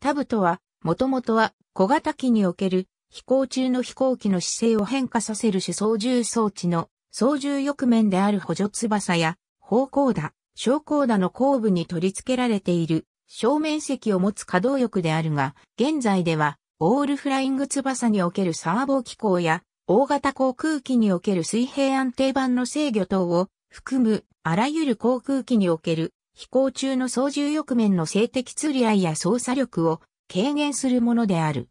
タブとは、もともとは小型機における飛行中の飛行機の姿勢を変化させる主操縦装置の操縦翼面である補助翼や方向打、昇降打の後部に取り付けられている正面積を持つ可動翼であるが、現在ではオールフライング翼におけるサーボ機構や大型航空機における水平安定板の制御等を含むあらゆる航空機における飛行中の操縦翼面の性的釣り合いや操作力を軽減するものである。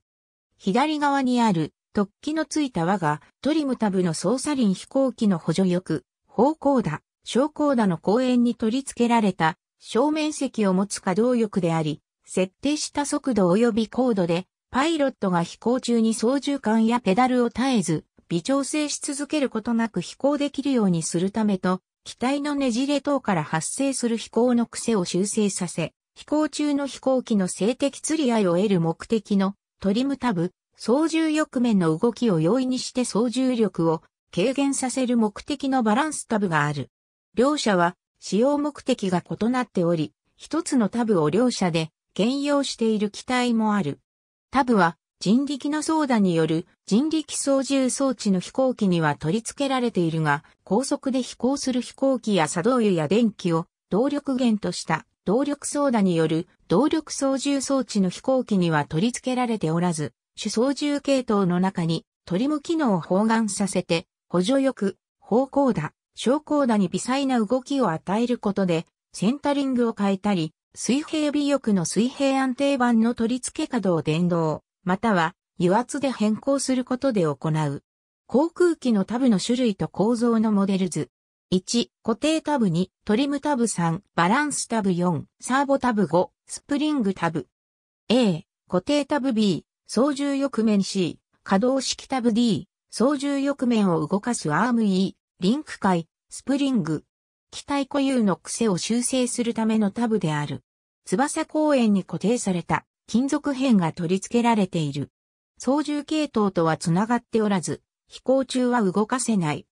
左側にある突起のついた輪がトリムタブの操作輪飛行機の補助翼、方向だ、昇降だの公園に取り付けられた正面席を持つ可動翼であり、設定した速度及び高度でパイロットが飛行中に操縦桿やペダルを絶えず微調整し続けることなく飛行できるようにするためと機体のねじれ等から発生する飛行の癖を修正させ、飛行中の飛行機の静的釣り合いを得る目的のトリムタブ、操縦翼面の動きを容易にして操縦力を軽減させる目的のバランスタブがある。両者は使用目的が異なっており、一つのタブを両者で兼用している機体もある。タブは人力の操舵による人力操縦装置の飛行機には取り付けられているが、高速で飛行する飛行機や作動油や電気を動力源とした動力操舵による動力操縦装置の飛行機には取り付けられておらず、主操縦系統の中にトリム機能を包含させて、補助翼、方向舵、昇降舵に微細な動きを与えることで、センタリングを変えたり、水平尾翼の水平安定板の取り付け角を電動、または油圧で変更することで行う。航空機のタブの種類と構造のモデル図。1、固定タブ2、トリムタブ3、バランスタブ4、サーボタブ5、スプリングタブ。A、固定タブ B、操縦翼面 C、可動式タブ D、操縦翼面を動かすアーム E、リンク界、スプリング。機体固有の癖を修正するためのタブである。翼公園に固定された金属片が取り付けられている。操縦系統とは繋がっておらず、飛行中は動かせない。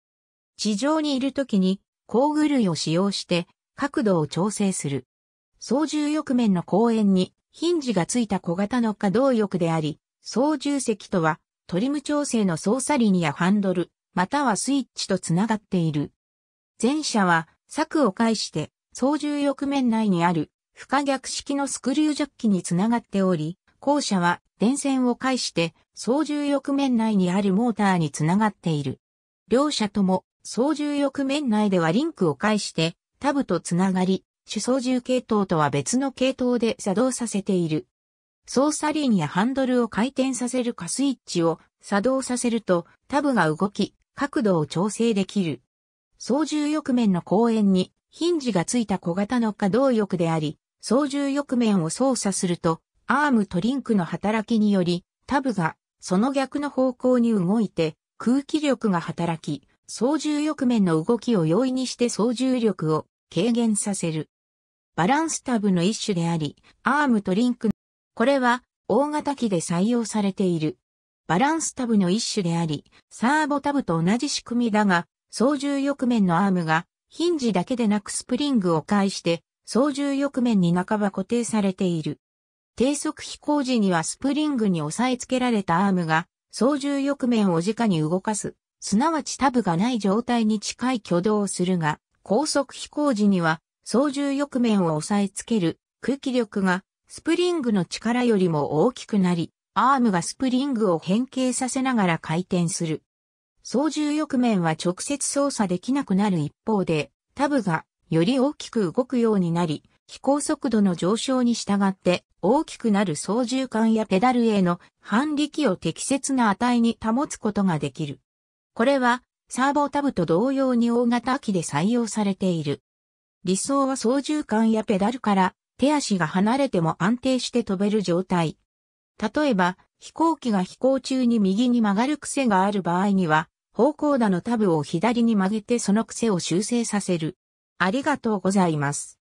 地上にいる時に工具類を使用して角度を調整する。操縦翼面の公円にヒンジがついた小型の可動翼であり、操縦席とはトリム調整の操作輪やハンドル、またはスイッチと繋がっている。前者は柵を介して操縦翼面内にある不可逆式のスクリュージャッキにつながっており、後者は電線を介して操縦翼面内にあるモーターにつながっている。両者とも操縦翼面内ではリンクを介してタブとつながり、主操縦系統とは別の系統で作動させている。操作輪やハンドルを回転させるかスイッチを作動させるとタブが動き、角度を調整できる。操縦翼面の公円にヒンジがついた小型の可動翼であり、操縦翼面を操作すると、アームとリンクの働きにより、タブがその逆の方向に動いて、空気力が働き、操縦翼面の動きを容易にして操縦力を軽減させる。バランスタブの一種であり、アームとリンク。これは大型機で採用されている。バランスタブの一種であり、サーボタブと同じ仕組みだが、操縦翼面のアームがヒンジだけでなくスプリングを介して操縦翼面に半ば固定されている。低速飛行時にはスプリングに押さえつけられたアームが操縦翼面を直に動かす、すなわちタブがない状態に近い挙動をするが、高速飛行時には操縦翼面を押さえつける空気力がスプリングの力よりも大きくなり、アームがスプリングを変形させながら回転する。操縦翼面は直接操作できなくなる一方で、タブがより大きく動くようになり、飛行速度の上昇に従って大きくなる操縦桿やペダルへの反力を適切な値に保つことができる。これはサーボタブと同様に大型機で採用されている。理想は操縦桿やペダルから手足が離れても安定して飛べる状態。例えば、飛行機が飛行中に右に曲がる癖がある場合には、方向打のタブを左に曲げてその癖を修正させる。ありがとうございます。